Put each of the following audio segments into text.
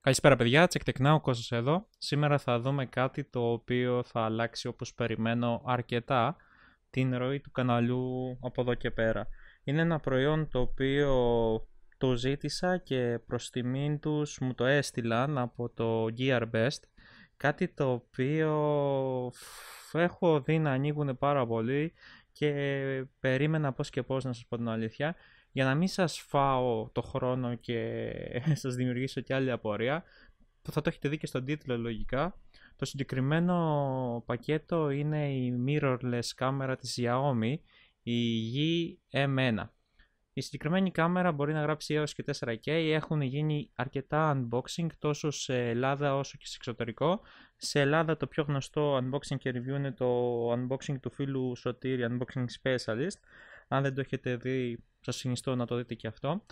Καλησπέρα παιδιά, τσεκτεκνά ο Κώστας εδώ. Σήμερα θα δούμε κάτι το οποίο θα αλλάξει όπως περιμένω αρκετά την ροή του καναλιού από εδώ και πέρα. Είναι ένα προϊόν το οποίο το ζήτησα και προς τιμήν τους μου το έστειλαν από το GearBest. Best. Κάτι το οποίο έχω δει να ανοίγουν πάρα πολύ και περίμενα πώς και πώς να σας πω την αλήθεια για να μην σας φάω το χρόνο και σας δημιουργήσω και άλλη απορία θα το έχετε δει και στον τίτλο λογικά το συγκεκριμένο πακέτο είναι η mirrorless κάμερα της Xiaomi η Yi 1 η συγκεκριμένη κάμερα μπορεί να γράψει έως και 4K, έχουν γίνει αρκετά unboxing τόσο σε Ελλάδα όσο και σε εξωτερικό. Σε Ελλάδα το πιο γνωστό unboxing και review είναι το unboxing του φίλου Σωτήρη, unboxing specialist. Αν δεν το έχετε δει, σας συνιστώ να το δείτε και αυτό.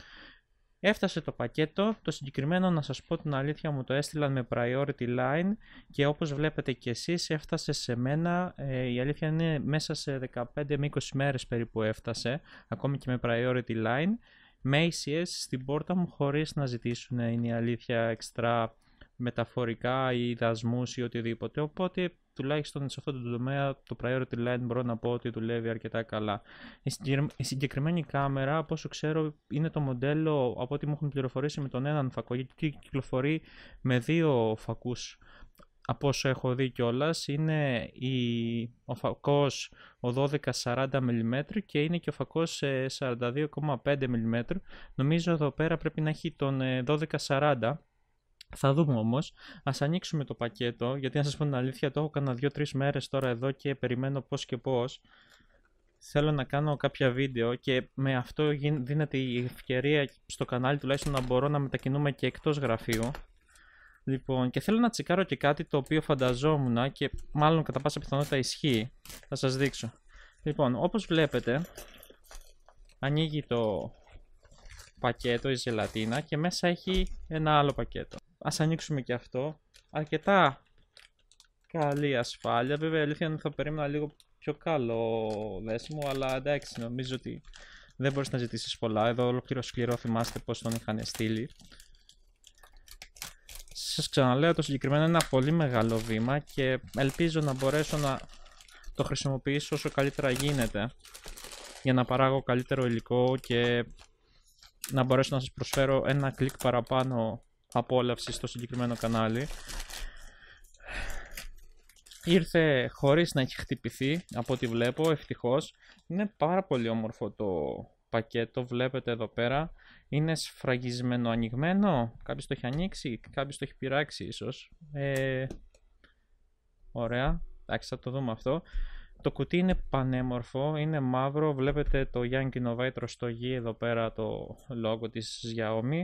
Έφτασε το πακέτο, το συγκεκριμένο να σας πω την αλήθεια μου το έστειλαν με priority line και όπως βλέπετε και εσείς έφτασε σε μένα, ε, η αλήθεια είναι μέσα σε 15 με 20 μέρες περίπου έφτασε, ακόμη και με priority line, με ACS στην πόρτα μου χωρίς να ζητήσουν, είναι η αλήθεια, εξτρά μεταφορικά ή δασμούς ή οτιδήποτε. Οπότε τουλάχιστον σε αυτό το τομέα το priority line μπορώ να πω ότι δουλεύει αρκετά καλά. Η συγκεκριμένη κάμερα, από όσο ξέρω, είναι το μοντέλο από ό,τι μου έχουν πληροφορήσει με τον έναν φακό, γιατί κυκλοφορεί με δύο φακούς από όσο έχω δει κιόλας, είναι η, ο φακός ο 12-40 mm και είναι και ο φακός 42,5 ε, mm. Νομίζω εδώ πέρα πρέπει να έχει τον 12 ε, θα δούμε όμως. Ας ανοίξουμε το πακέτο, γιατί να σας πω την αλήθεια, το εχω κανει κάνα 2-3 μέρες τώρα εδώ και περιμένω πώς και πώς. Θέλω να κάνω κάποια βίντεο και με αυτό δίνεται η ευκαιρία στο κανάλι τουλάχιστον να μπορώ να μετακινούμε και εκτός γραφείου. Λοιπόν, και θέλω να τσικάρω και κάτι το οποίο φανταζόμουν και μάλλον κατά πάσα πιθανότητα ισχύει. Θα σας δείξω. Λοιπόν, όπως βλέπετε, ανοίγει το πακέτο η ζελατίνα και μέσα έχει ένα άλλο πακέτο. Ας ανοίξουμε και αυτό. Αρκετά καλή ασφάλεια. Βέβαια η αλήθεια είναι ότι θα περίμενα λίγο πιο καλό δέσιμο, αλλά εντάξει νομίζω ότι δεν μπορείς να ζητήσεις πολλά. Εδώ ολόκληρο σκληρό θυμάστε πως τον είχαν στείλει. Σας ξαναλέω το συγκεκριμένο είναι ένα πολύ μεγάλο βήμα και ελπίζω να μπορέσω να το χρησιμοποιήσω όσο καλύτερα γίνεται για να παράγω καλύτερο υλικό και να μπορέσω να σας προσφέρω ένα κλικ παραπάνω απόλαυση στο συγκεκριμένο κανάλι. Ήρθε χωρίς να έχει χτυπηθεί από ό,τι βλέπω, ευτυχώς. Είναι πάρα πολύ όμορφο το πακέτο, βλέπετε εδώ πέρα. Είναι σφραγισμένο ανοιγμένο, κάποιος το έχει ανοίξει, κάποιος το έχει πειράξει ίσως. Ε, ωραία, εντάξει θα το δούμε αυτό. Το κουτί είναι πανέμορφο, είναι μαύρο, βλέπετε το Young Innovator στο γη εδώ πέρα το logo της Xiaomi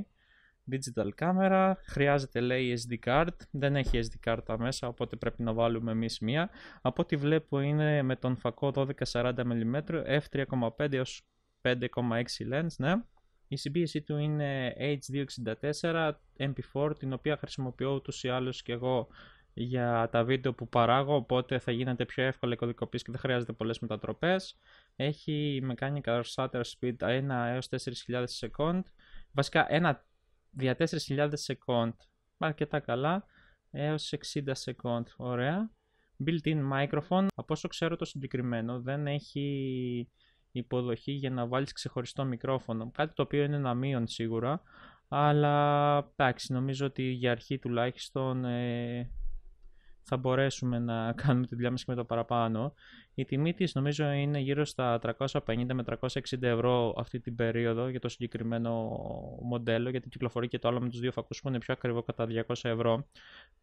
digital camera, χρειάζεται λέει SD card, δεν έχει SD card μέσα οπότε πρέπει να βάλουμε εμείς μία. Από ό,τι βλέπω είναι με τον φακό 1240mm f3.5 έως 5.6 lens, ναι. Η συμπίεση του είναι H264 MP4 την οποία χρησιμοποιώ ούτως ή άλλως και εγώ για τα βίντεο που παράγω οπότε θα γίνεται πιο εύκολα η κωδικοποίηση και δεν χρειάζεται πολλές μετατροπές. Έχει mechanical shutter speed 1 έως 4000 second. Βασικά ένα δια 4.000 second. Αρκετά καλά, έως 60 second, ωραία. Built-in microphone, από όσο ξέρω το συγκεκριμένο, δεν έχει υποδοχή για να βάλεις ξεχωριστό μικρόφωνο. Κάτι το οποίο είναι ένα μείον σίγουρα, αλλά εντάξει, νομίζω ότι για αρχή τουλάχιστον ε, θα μπορέσουμε να κάνουμε τη δουλειά μας και με το παραπάνω. Η τιμή της νομίζω είναι γύρω στα 350 με 360 ευρώ αυτή την περίοδο για το συγκεκριμένο μοντέλο, γιατί κυκλοφορεί και το άλλο με τους δύο φακούς που είναι πιο ακριβό κατά 200 ευρώ.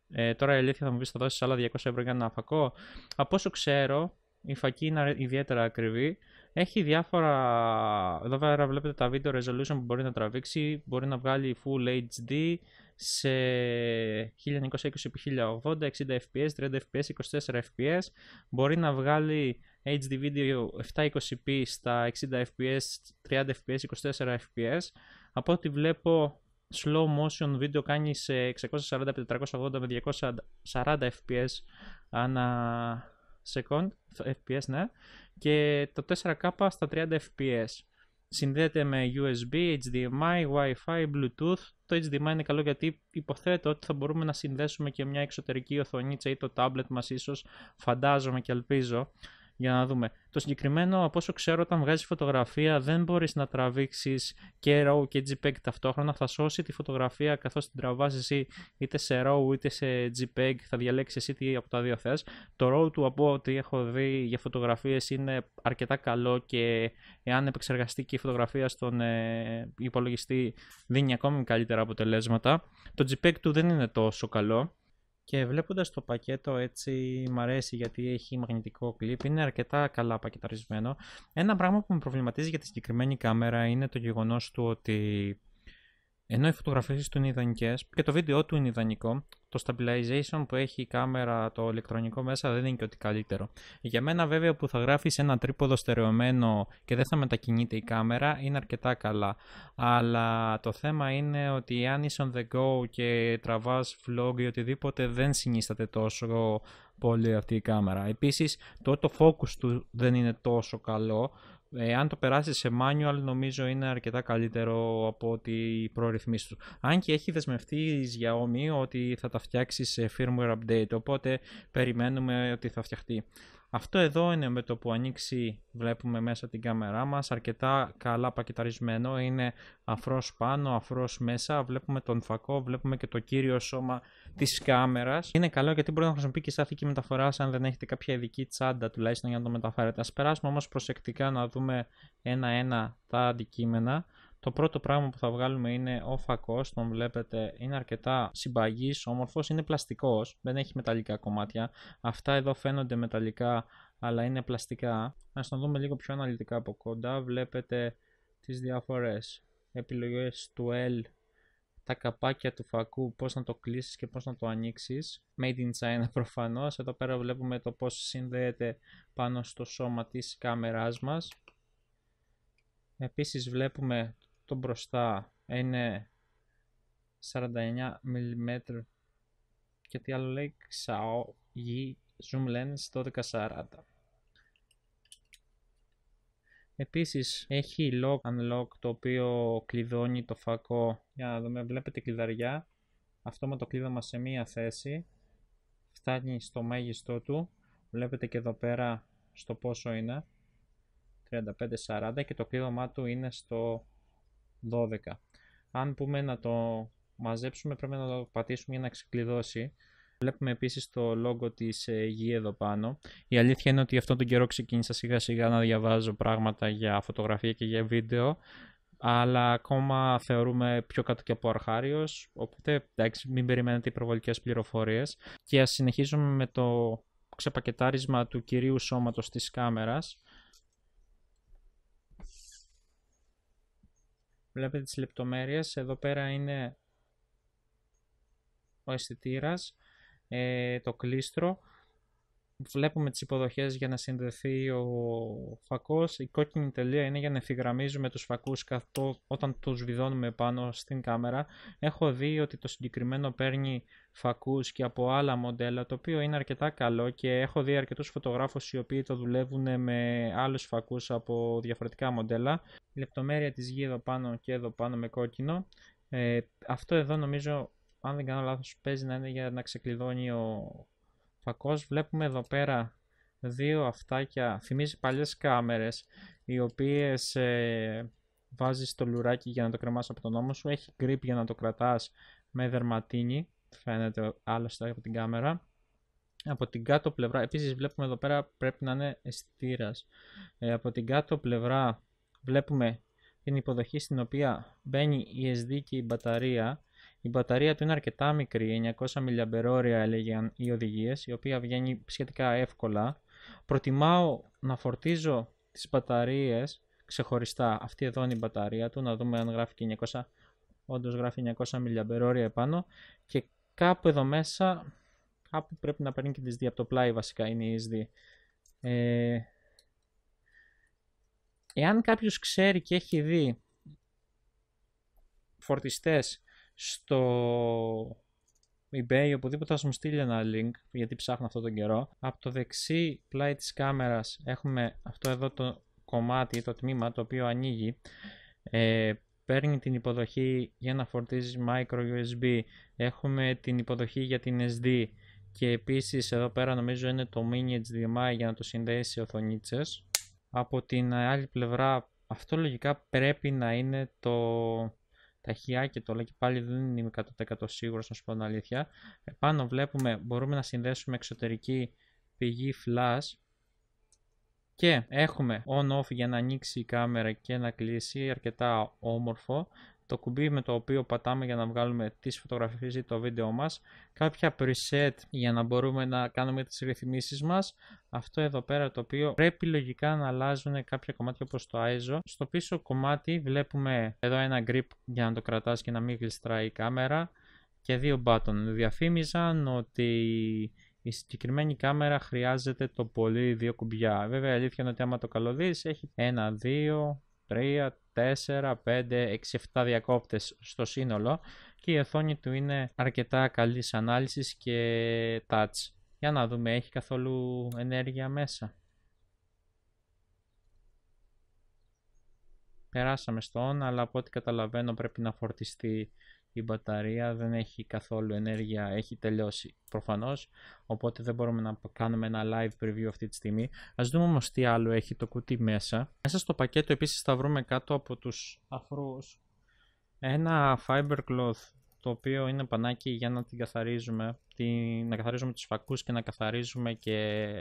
Ε, τώρα η αλήθεια θα μου πεις θα δώσεις άλλα 200 ευρώ για ένα φακό. Από όσο ξέρω, η φακή είναι ιδιαίτερα ακριβή. Έχει διάφορα. Εδώ πέρα βλέπετε τα video resolution που μπορεί να τραβήξει. Μπορεί να βγάλει full HD σε 1920x1080, 60 fps, 30 fps, 24 fps. Μπορεί να βγάλει HD video 720p στα 60 fps, 30 fps, 24 fps. Από ό,τι βλέπω slow motion video κάνει σε 640 480 με 240 fps ανά second, FPS, ναι, και το 4K στα 30 FPS. Συνδέεται με USB, HDMI, Wi-Fi, Bluetooth. Το HDMI είναι καλό γιατί υποθέτω ότι θα μπορούμε να συνδέσουμε και μια εξωτερική οθονίτσα ή το tablet μας ίσως, φαντάζομαι και ελπίζω, για να δούμε. Το συγκεκριμένο, από όσο ξέρω, όταν βγάζει φωτογραφία, δεν μπορείς να τραβήξεις και RAW και JPEG ταυτόχρονα. Θα σώσει τη φωτογραφία καθώς την τραβάζει εσύ είτε σε RAW είτε σε JPEG. Θα διαλέξεις εσύ τι από τα δύο θες. Το RAW του από ό,τι έχω δει για φωτογραφίες είναι αρκετά καλό και εάν επεξεργαστεί και η φωτογραφία στον ε, υπολογιστή, δίνει ακόμη καλύτερα αποτελέσματα. Το JPEG του δεν είναι τόσο καλό. Και βλέποντας το πακέτο έτσι μου αρέσει γιατί έχει μαγνητικό κλιπ, είναι αρκετά καλά πακεταρισμένο. Ένα πράγμα που με προβληματίζει για τη συγκεκριμένη κάμερα είναι το γεγονός του ότι ενώ οι φωτογραφίε του είναι ιδανικές και το βίντεο του είναι ιδανικό, το stabilization που έχει η κάμερα, το ηλεκτρονικό μέσα δεν είναι και ότι καλύτερο. Για μένα, βέβαια, που θα γράφεις ένα τρίποδο στερεωμένο και δεν θα μετακινείται η κάμερα είναι αρκετά καλά. Αλλά το θέμα είναι ότι αν είσαι on the go και τραβάς vlog ή οτιδήποτε, δεν συνίσταται τόσο πολύ αυτή η κάμερα. Επίσης, το auto focus του δεν είναι τόσο καλό ε, αν το περάσεις σε manual, νομίζω είναι αρκετά καλύτερο από ότι οι προρυθμίσεις τους. Αν και έχει δεσμευτεί η Xiaomi ότι θα τα φτιάξει σε firmware update, οπότε περιμένουμε ότι θα φτιαχτεί. Αυτό εδώ είναι με το που ανοίξει, βλέπουμε μέσα την κάμερά μας, αρκετά καλά πακεταρισμένο, είναι αφρός πάνω, αφρός μέσα, βλέπουμε τον φακό, βλέπουμε και το κύριο σώμα της κάμερας. Είναι καλό γιατί μπορεί να χρησιμοποιεί και σταθήκη μεταφοράς αν δεν έχετε κάποια ειδική τσάντα τουλάχιστον για να το μεταφέρετε. Ας περάσουμε όμως προσεκτικά να δούμε ένα-ένα τα αντικείμενα. Το πρώτο πράγμα που θα βγάλουμε είναι ο φακός. Τον βλέπετε, είναι αρκετά συμπαγής, όμορφος. Είναι πλαστικός, δεν έχει μεταλλικά κομμάτια. Αυτά εδώ φαίνονται μεταλλικά, αλλά είναι πλαστικά. Ας τον δούμε λίγο πιο αναλυτικά από κοντά. Βλέπετε τις διάφορες επιλογές του L, τα καπάκια του φακού, πώς να το κλείσεις και πώς να το ανοίξεις. Made in China προφανώς. Εδώ πέρα βλέπουμε το πώς συνδέεται πάνω στο σώμα της κάμεράς μας, Επίσης βλέπουμε το μπροστά είναι 49 mm και τι άλλο λέει Zoom Lens 1240 Επίσης έχει lock unlock το οποίο κλειδώνει το φακό για να δούμε βλέπετε κλειδαριά αυτό με το κλείδωμα σε μία θέση φτάνει στο μέγιστό του βλέπετε και εδώ πέρα στο πόσο είναι 35-40 και το κλείδωμά του είναι στο 12. Αν πούμε να το μαζέψουμε πρέπει να το πατήσουμε για να ξεκλειδώσει. Βλέπουμε επίσης το logo της ε, γη εδώ πάνω. Η αλήθεια είναι ότι αυτό τον καιρό ξεκίνησα σιγά σιγά να διαβάζω πράγματα για φωτογραφία και για βίντεο αλλά ακόμα θεωρούμε πιο κάτω και από αρχάριος, οπότε εντάξει, μην περιμένετε υπερβολικές πληροφορίες. Και ας συνεχίζουμε με το ξεπακετάρισμα του κυρίου σώματος της κάμερας. Βλέπετε τις λεπτομέρειες. Εδώ πέρα είναι ο αισθητήρας, ε, το κλίστρο βλέπουμε τις υποδοχές για να συνδεθεί ο φακός. Η κόκκινη τελεία είναι για να ευθυγραμμίζουμε τους φακούς καθώς, όταν τους βιδώνουμε πάνω στην κάμερα. Έχω δει ότι το συγκεκριμένο παίρνει φακούς και από άλλα μοντέλα, το οποίο είναι αρκετά καλό και έχω δει αρκετούς φωτογράφους οι οποίοι το δουλεύουν με άλλους φακούς από διαφορετικά μοντέλα. Η λεπτομέρεια της γη εδώ πάνω και εδώ πάνω με κόκκινο. Ε, αυτό εδώ νομίζω, αν δεν κάνω λάθος, παίζει να είναι για να ξεκλειδώνει ο φακός. Βλέπουμε εδώ πέρα δύο αυτάκια, θυμίζει παλιές κάμερες, οι οποίες ε, βάζεις το λουράκι για να το κρεμάς από τον νόμο σου. Έχει grip για να το κρατάς με δερματίνη, φαίνεται άλλωστε από την κάμερα. Από την κάτω πλευρά, επίσης βλέπουμε εδώ πέρα πρέπει να είναι αισθητήρα. Ε, από την κάτω πλευρά βλέπουμε την υποδοχή στην οποία μπαίνει η SD και η μπαταρία η μπαταρία του είναι αρκετά μικρή, 900 mAh έλεγαν οι οδηγίες, η οποία βγαίνει σχετικά εύκολα. Προτιμάω να φορτίζω τις μπαταρίες ξεχωριστά. Αυτή εδώ είναι η μπαταρία του, να δούμε αν γράφει και 900. Όντως γράφει 900 mAh επάνω και κάπου εδώ μέσα, κάπου πρέπει να παίρνει και τη SD από το πλάι βασικά είναι η SD. Ες, εάν κάποιος ξέρει και έχει δει φορτιστές στο eBay, οπουδήποτε θα μου στείλει ένα link, γιατί ψάχνω αυτό τον καιρό. Από το δεξί πλάι της κάμερας έχουμε αυτό εδώ το κομμάτι, το τμήμα το οποίο ανοίγει. Ε, παίρνει την υποδοχή για να φορτίζει micro USB. Έχουμε την υποδοχή για την SD. Και επίσης εδώ πέρα νομίζω είναι το mini HDMI για να το συνδέσει οθονίτσες. Από την άλλη πλευρά αυτό λογικά πρέπει να είναι το Ταχεία και το και πάλι δεν είμαι 100% σίγουρος να σου πω την αλήθεια. Επάνω βλέπουμε μπορούμε να συνδέσουμε εξωτερική πηγή flash και έχουμε on-off για να ανοίξει η κάμερα και να κλείσει αρκετά όμορφο το κουμπί με το οποίο πατάμε για να βγάλουμε τις φωτογραφίες ή το βίντεο μας, κάποια preset για να μπορούμε να κάνουμε τις ρυθμίσεις μας, αυτό εδώ πέρα το οποίο πρέπει λογικά να αλλάζουν κάποια κομμάτια όπως το ISO. Στο πίσω κομμάτι βλέπουμε εδώ ένα grip για να το κρατάς και να μην γλιστράει η κάμερα και δύο button. Διαφήμιζαν ότι η συγκεκριμένη κάμερα χρειάζεται το πολύ δύο κουμπιά. Βέβαια η αλήθεια είναι ότι άμα το καλωδείς έχει ένα, δύο, 3, 4, 5, 6, 7 διακόπτες στο σύνολο και η οθόνη του είναι αρκετά καλή ανάλυσης και touch. Για να δούμε, έχει καθόλου ενέργεια μέσα. Περάσαμε στο on, αλλά από ό,τι καταλαβαίνω πρέπει να φορτιστεί η μπαταρία δεν έχει καθόλου ενέργεια, έχει τελειώσει προφανώς, οπότε δεν μπορούμε να κάνουμε ένα live preview αυτή τη στιγμή. Ας δούμε όμως τι άλλο έχει το κουτί μέσα. Μέσα στο πακέτο επίσης θα βρούμε κάτω από τους αφρούς ένα fiber cloth το οποίο είναι πανάκι για να την καθαρίζουμε, την, να καθαρίζουμε τους φακούς και να καθαρίζουμε και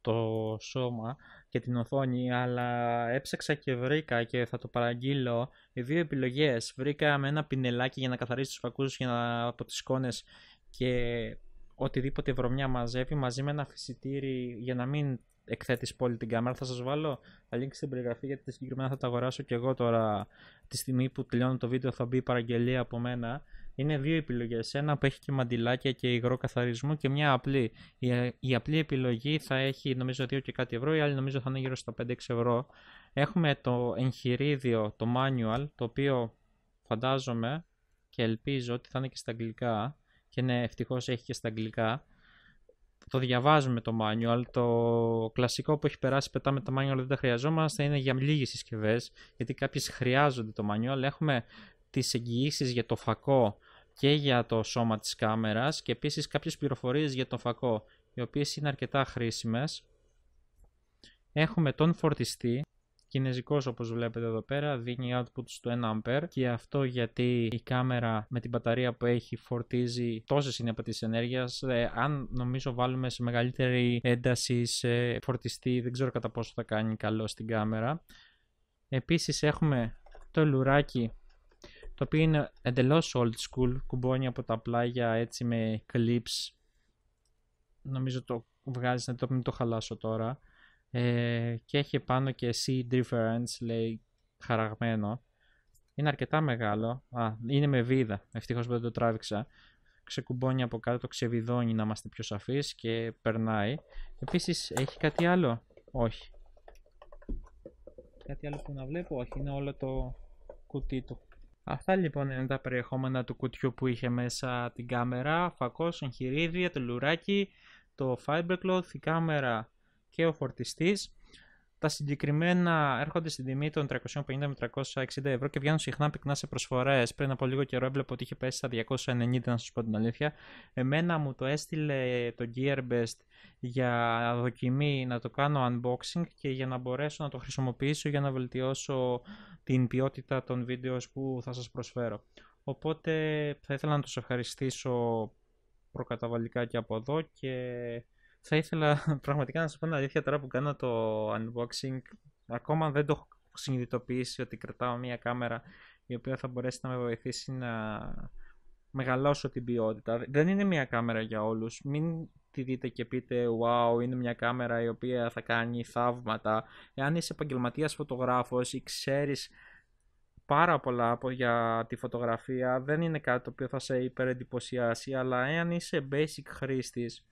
το σώμα και την οθόνη, αλλά έψαξα και βρήκα και θα το παραγγείλω δύο επιλογές. Βρήκα με ένα πινελάκι για να καθαρίσει τους φακούς για να, από τις σκόνες και οτιδήποτε βρωμιά μαζεύει μαζί με ένα φυσιτήρι για να μην εκθέτεις πολύ την κάμερα. Θα σας βάλω τα link στην περιγραφή γιατί συγκεκριμένα θα τα αγοράσω και εγώ τώρα τη στιγμή που τελειώνω το βίντεο θα μπει η παραγγελία από μένα. Είναι δύο επιλογές. Ένα που έχει και μαντιλάκια και υγρό καθαρισμού και μια απλή. Η, η απλή επιλογή θα έχει νομίζω 2 και κάτι ευρώ, η άλλη νομίζω θα είναι γύρω στα 5-6 ευρώ. Έχουμε το εγχειρίδιο, το manual, το οποίο φαντάζομαι και ελπίζω ότι θα είναι και στα αγγλικά. Και ναι, ευτυχώς έχει και στα αγγλικά. Το διαβάζουμε το manual. Το κλασικό που έχει περάσει, πετάμε το manual, δεν τα χρειαζόμαστε. Είναι για λίγες συσκευές, γιατί κάποιες χρειάζονται το manual. Έχουμε τις εγγυήσεις για το φακό και για το σώμα της κάμερας και επίσης κάποιες πληροφορίες για τον φακό, οι οποίες είναι αρκετά χρήσιμες. Έχουμε τον φορτιστή, κινέζικος όπως βλέπετε εδώ πέρα, δίνει output στο 1A και αυτό γιατί η κάμερα με την μπαταρία που έχει φορτίζει τόσες είναι απαιτήσεις ενέργειας. Ε, αν νομίζω βάλουμε σε μεγαλύτερη ένταση σε φορτιστή, δεν ξέρω κατά πόσο θα κάνει καλό στην κάμερα. Επίσης έχουμε το λουράκι το οποίο είναι εντελώς old school, κουμπώνει από τα πλάγια έτσι με clips. Νομίζω το βγάζεις, να το μην το χαλάσω τώρα. Ε, και έχει πάνω και C difference, λέει, χαραγμένο. Είναι αρκετά μεγάλο. Α, είναι με βίδα. Ευτυχώς δεν το τράβηξα. Ξεκουμπώνει από κάτω, το ξεβιδώνει να είμαστε πιο σαφείς και περνάει. Επίσης, έχει κάτι άλλο. Όχι. Κάτι άλλο που να βλέπω. Όχι, είναι όλο το κουτί του. Αυτά λοιπόν είναι τα περιεχόμενα του κουτιού που είχε μέσα την κάμερα, φακός, εγχειρίδια, το λουράκι, το fibercloth, η κάμερα και ο φορτιστής. Τα συγκεκριμένα έρχονται στην τιμή των 350 με 360 ευρώ και βγαίνουν συχνά πυκνά σε προσφορές. Πριν από λίγο καιρό έβλεπα ότι είχε πέσει στα 290, να σας πω την αλήθεια. Εμένα μου το έστειλε το Gearbest για δοκιμή να το κάνω unboxing και για να μπορέσω να το χρησιμοποιήσω για να βελτιώσω την ποιότητα των βίντεος που θα σας προσφέρω. Οπότε θα ήθελα να τους ευχαριστήσω προκαταβολικά και από εδώ και θα ήθελα πραγματικά να σα πω την αλήθεια τώρα που κάνω το unboxing. Ακόμα δεν το έχω συνειδητοποιήσει ότι κρατάω μία κάμερα η οποία θα μπορέσει να με βοηθήσει να μεγαλώσω την ποιότητα. Δεν είναι μία κάμερα για όλους. Μην τη δείτε και πείτε wow είναι μια κάμερα η οποία θα κάνει θαύματα. Εάν είσαι επαγγελματίας φωτογράφος ή ξέρεις πάρα πολλά από για τη φωτογραφία δεν είναι κάτι το οποίο θα σε υπερεντυπωσιάσει αλλά εάν είσαι basic χρήστης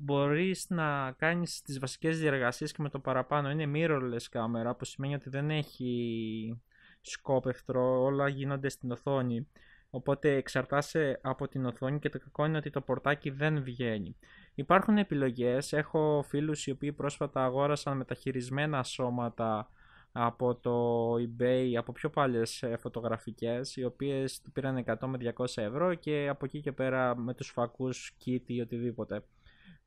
Μπορείς να κάνεις τις βασικές διεργασίες και με το παραπάνω. Είναι mirrorless κάμερα που σημαίνει ότι δεν έχει σκόπευτρο, όλα γίνονται στην οθόνη. Οπότε εξαρτάσαι από την οθόνη και το κακό είναι ότι το πορτάκι δεν βγαίνει. Υπάρχουν επιλογές, έχω φίλους οι οποίοι πρόσφατα αγόρασαν μεταχειρισμένα σώματα από το eBay, από πιο παλιές ε, φωτογραφικές, οι οποιε του πήραν 100 με 200 ευρώ και από εκεί και πέρα με τους φακούς, kit ή οτιδήποτε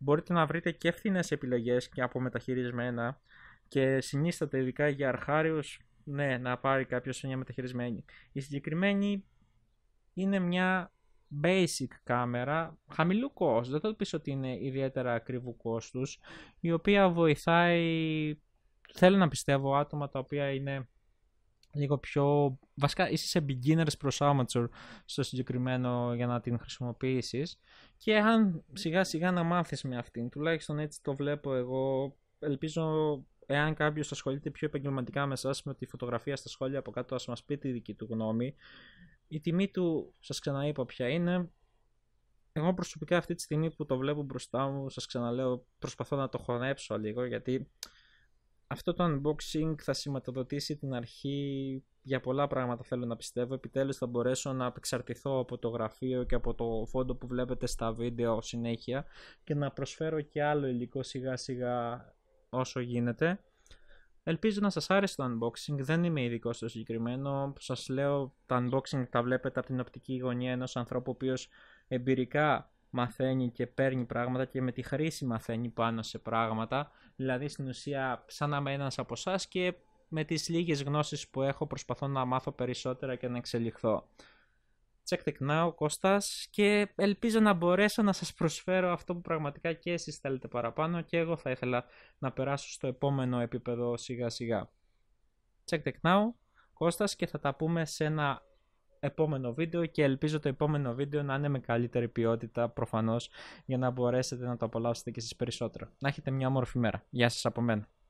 μπορείτε να βρείτε και φθηνές επιλογές και από μεταχειρισμένα και συνίσταται ειδικά για αρχάριους ναι, να πάρει κάποιος μια μεταχειρισμένη. Η συγκεκριμένη είναι μια basic κάμερα χαμηλού κόστους, δεν θα πεις ότι είναι ιδιαίτερα ακριβού κόστους, η οποία βοηθάει, θέλω να πιστεύω άτομα τα οποία είναι λίγο πιο... Βασικά είσαι σε beginners προς amateur στο συγκεκριμένο για να την χρησιμοποιήσεις και αν σιγά σιγά να μάθεις με αυτήν, τουλάχιστον έτσι το βλέπω εγώ, ελπίζω εάν κάποιος ασχολείται πιο επαγγελματικά με εσά, με τη φωτογραφία στα σχόλια από κάτω, ας μας πει τη δική του γνώμη. Η τιμή του, σας ξαναείπα ποια είναι. Εγώ προσωπικά αυτή τη στιγμή που το βλέπω μπροστά μου, σας ξαναλέω, προσπαθώ να το χωνέψω λίγο γιατί αυτό το unboxing θα σηματοδοτήσει την αρχή για πολλά πράγματα θέλω να πιστεύω. Επιτέλους θα μπορέσω να απεξαρτηθώ από το γραφείο και από το φόντο που βλέπετε στα βίντεο συνέχεια και να προσφέρω και άλλο υλικό σιγά σιγά όσο γίνεται. Ελπίζω να σας άρεσε το unboxing, δεν είμαι ειδικός στο συγκεκριμένο, σας λέω τα unboxing τα βλέπετε από την οπτική γωνία ενός ανθρώπου ο εμπειρικά μαθαίνει και παίρνει πράγματα και με τη χρήση μαθαίνει πάνω σε πράγματα. Δηλαδή στην ουσία σαν να είμαι ένας από εσάς και με τις λίγες γνώσεις που έχω προσπαθώ να μάθω περισσότερα και να εξελιχθώ. Check the Now, Κώστας και ελπίζω να μπορέσω να σας προσφέρω αυτό που πραγματικά και εσείς θέλετε παραπάνω και εγώ θα ήθελα να περάσω στο επόμενο επίπεδο σιγά σιγά. Check the Now, Κώστας και θα τα πούμε σε ένα επόμενο βίντεο και ελπίζω το επόμενο βίντεο να είναι με καλύτερη ποιότητα προφανώς για να μπορέσετε να το απολαύσετε και εσείς περισσότερο. Να έχετε μια όμορφη μέρα. Γεια σας από μένα.